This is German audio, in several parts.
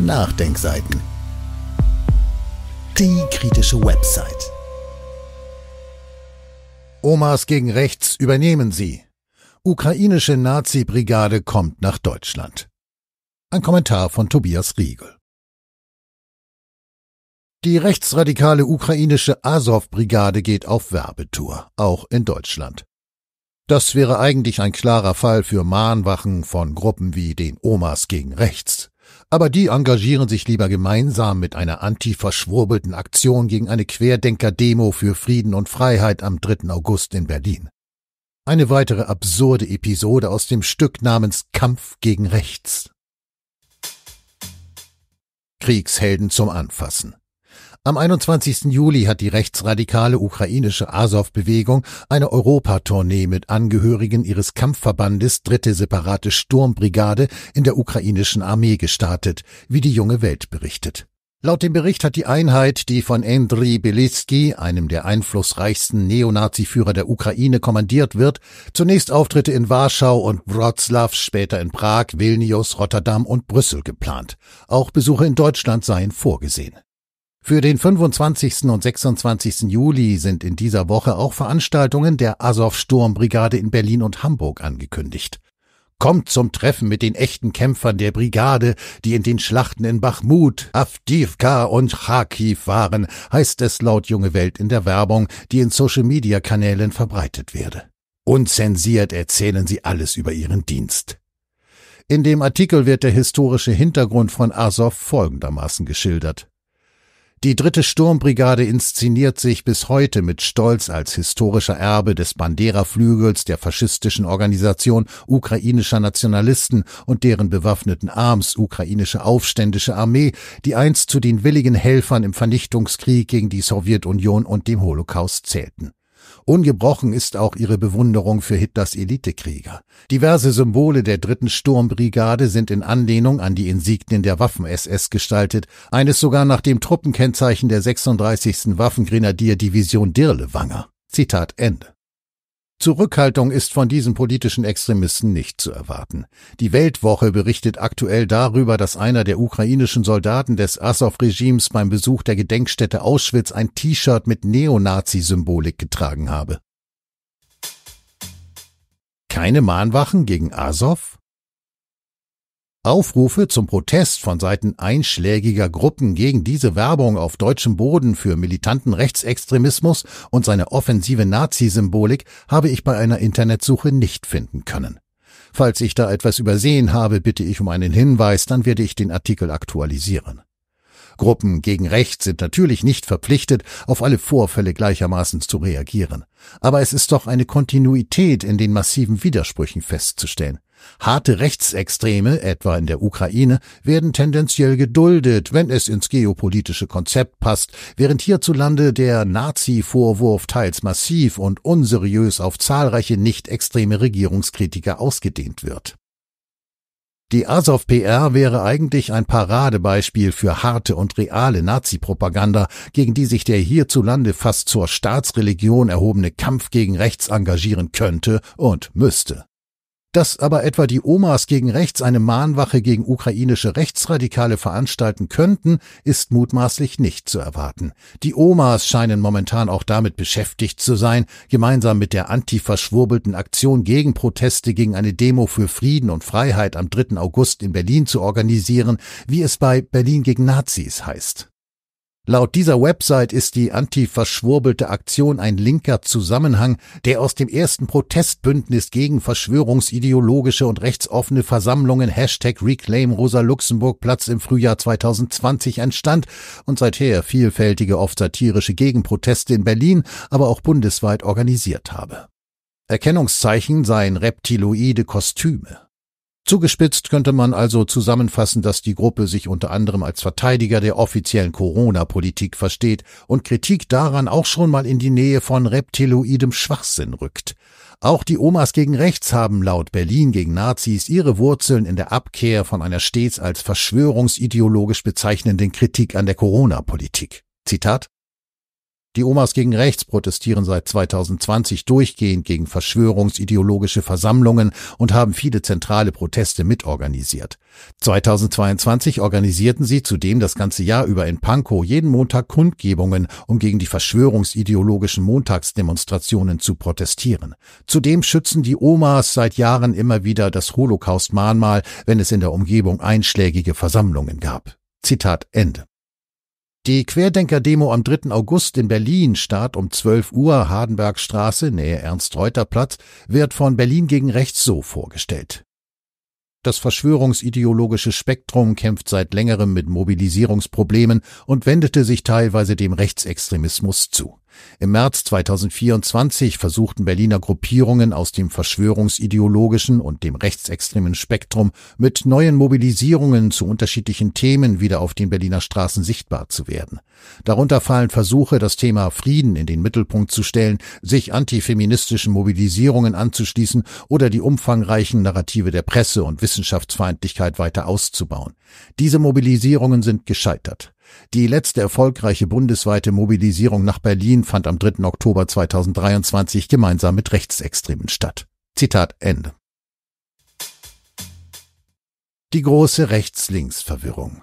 Nachdenkseiten. Die kritische Website. Omas gegen rechts übernehmen sie. Ukrainische Nazi-Brigade kommt nach Deutschland. Ein Kommentar von Tobias Riegel. Die rechtsradikale ukrainische Azov-Brigade geht auf Werbetour, auch in Deutschland. Das wäre eigentlich ein klarer Fall für Mahnwachen von Gruppen wie den Omas gegen rechts aber die engagieren sich lieber gemeinsam mit einer anti-verschwurbelten Aktion gegen eine Querdenker-Demo für Frieden und Freiheit am 3. August in Berlin. Eine weitere absurde Episode aus dem Stück namens Kampf gegen Rechts. Kriegshelden zum Anfassen. Am 21. Juli hat die rechtsradikale ukrainische Azov-Bewegung eine Europatournee mit Angehörigen ihres Kampfverbandes Dritte Separate Sturmbrigade in der ukrainischen Armee gestartet, wie die junge Welt berichtet. Laut dem Bericht hat die Einheit, die von Andriy Belitsky, einem der einflussreichsten Neonazi-Führer der Ukraine, kommandiert wird, zunächst Auftritte in Warschau und Wroclaw, später in Prag, Vilnius, Rotterdam und Brüssel geplant. Auch Besuche in Deutschland seien vorgesehen. Für den 25. und 26. Juli sind in dieser Woche auch Veranstaltungen der Azov-Sturmbrigade in Berlin und Hamburg angekündigt. Kommt zum Treffen mit den echten Kämpfern der Brigade, die in den Schlachten in Bachmut, Avdivka und Kharkiv waren, heißt es laut Junge Welt in der Werbung, die in Social-Media-Kanälen verbreitet werde. Unzensiert erzählen sie alles über ihren Dienst. In dem Artikel wird der historische Hintergrund von Azov folgendermaßen geschildert. Die dritte Sturmbrigade inszeniert sich bis heute mit Stolz als historischer Erbe des Bandera-Flügels der faschistischen Organisation ukrainischer Nationalisten und deren bewaffneten Arms ukrainische aufständische Armee, die einst zu den willigen Helfern im Vernichtungskrieg gegen die Sowjetunion und dem Holocaust zählten. Ungebrochen ist auch ihre Bewunderung für Hitlers Elitekrieger. Diverse Symbole der dritten Sturmbrigade sind in Anlehnung an die Insignien der Waffen-SS gestaltet, eines sogar nach dem Truppenkennzeichen der 36. Waffengrenadierdivision Dirlewanger. Zitat Ende. Zurückhaltung ist von diesen politischen Extremisten nicht zu erwarten. Die Weltwoche berichtet aktuell darüber, dass einer der ukrainischen Soldaten des Asow-Regimes beim Besuch der Gedenkstätte Auschwitz ein T-Shirt mit Neonazi-Symbolik getragen habe. Keine Mahnwachen gegen Azov? Aufrufe zum Protest von Seiten einschlägiger Gruppen gegen diese Werbung auf deutschem Boden für militanten Rechtsextremismus und seine offensive Nazi-Symbolik habe ich bei einer Internetsuche nicht finden können. Falls ich da etwas übersehen habe, bitte ich um einen Hinweis, dann werde ich den Artikel aktualisieren. Gruppen gegen Recht sind natürlich nicht verpflichtet, auf alle Vorfälle gleichermaßen zu reagieren. Aber es ist doch eine Kontinuität in den massiven Widersprüchen festzustellen. Harte Rechtsextreme, etwa in der Ukraine, werden tendenziell geduldet, wenn es ins geopolitische Konzept passt, während hierzulande der Nazi-Vorwurf teils massiv und unseriös auf zahlreiche nicht extreme Regierungskritiker ausgedehnt wird. Die Azov PR wäre eigentlich ein Paradebeispiel für harte und reale Nazi-Propaganda, gegen die sich der hierzulande fast zur Staatsreligion erhobene Kampf gegen rechts engagieren könnte und müsste. Dass aber etwa die Omas gegen rechts eine Mahnwache gegen ukrainische Rechtsradikale veranstalten könnten, ist mutmaßlich nicht zu erwarten. Die Omas scheinen momentan auch damit beschäftigt zu sein, gemeinsam mit der antiverschwurbelten Aktion gegen Proteste gegen eine Demo für Frieden und Freiheit am 3. August in Berlin zu organisieren, wie es bei Berlin gegen Nazis heißt. Laut dieser Website ist die antiverschwurbelte Aktion ein linker Zusammenhang, der aus dem ersten Protestbündnis gegen verschwörungsideologische und rechtsoffene Versammlungen Hashtag Reclaim Rosa Luxemburg Platz im Frühjahr 2020 entstand und seither vielfältige, oft satirische Gegenproteste in Berlin, aber auch bundesweit organisiert habe. Erkennungszeichen seien reptiloide Kostüme. Zugespitzt könnte man also zusammenfassen, dass die Gruppe sich unter anderem als Verteidiger der offiziellen Corona-Politik versteht und Kritik daran auch schon mal in die Nähe von reptiloidem Schwachsinn rückt. Auch die Omas gegen rechts haben laut Berlin gegen Nazis ihre Wurzeln in der Abkehr von einer stets als verschwörungsideologisch bezeichnenden Kritik an der Corona-Politik. Zitat die Omas gegen rechts protestieren seit 2020 durchgehend gegen verschwörungsideologische Versammlungen und haben viele zentrale Proteste mitorganisiert. 2022 organisierten sie zudem das ganze Jahr über in Pankow jeden Montag Kundgebungen, um gegen die verschwörungsideologischen Montagsdemonstrationen zu protestieren. Zudem schützen die Omas seit Jahren immer wieder das Holocaust-Mahnmal, wenn es in der Umgebung einschlägige Versammlungen gab. Zitat Ende. Die Querdenker-Demo am 3. August in Berlin, Start um 12 Uhr, Hardenbergstraße, Nähe Ernst-Reuter-Platz, wird von Berlin gegen rechts so vorgestellt. Das verschwörungsideologische Spektrum kämpft seit längerem mit Mobilisierungsproblemen und wendete sich teilweise dem Rechtsextremismus zu. Im März 2024 versuchten Berliner Gruppierungen aus dem verschwörungsideologischen und dem rechtsextremen Spektrum mit neuen Mobilisierungen zu unterschiedlichen Themen wieder auf den Berliner Straßen sichtbar zu werden. Darunter fallen Versuche, das Thema Frieden in den Mittelpunkt zu stellen, sich antifeministischen Mobilisierungen anzuschließen oder die umfangreichen Narrative der Presse und Wissenschaftsfeindlichkeit weiter auszubauen. Diese Mobilisierungen sind gescheitert. Die letzte erfolgreiche bundesweite Mobilisierung nach Berlin fand am 3. Oktober 2023 gemeinsam mit Rechtsextremen statt. Zitat Ende. Die große Rechts-Links-Verwirrung.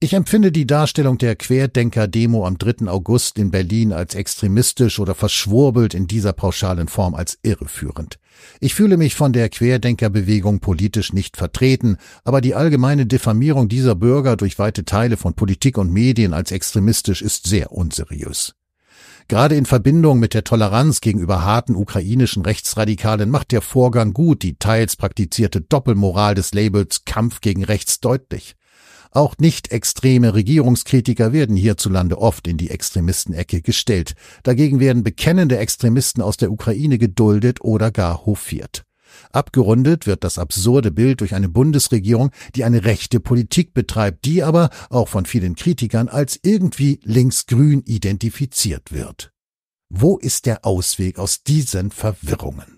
Ich empfinde die Darstellung der Querdenker-Demo am 3. August in Berlin als extremistisch oder verschwurbelt in dieser pauschalen Form als irreführend. Ich fühle mich von der Querdenkerbewegung politisch nicht vertreten, aber die allgemeine Diffamierung dieser Bürger durch weite Teile von Politik und Medien als extremistisch ist sehr unseriös. Gerade in Verbindung mit der Toleranz gegenüber harten ukrainischen Rechtsradikalen macht der Vorgang gut die teils praktizierte Doppelmoral des Labels Kampf gegen Rechts deutlich. Auch nicht extreme Regierungskritiker werden hierzulande oft in die Extremistenecke gestellt. Dagegen werden bekennende Extremisten aus der Ukraine geduldet oder gar hofiert. Abgerundet wird das absurde Bild durch eine Bundesregierung, die eine rechte Politik betreibt, die aber auch von vielen Kritikern als irgendwie linksgrün identifiziert wird. Wo ist der Ausweg aus diesen Verwirrungen?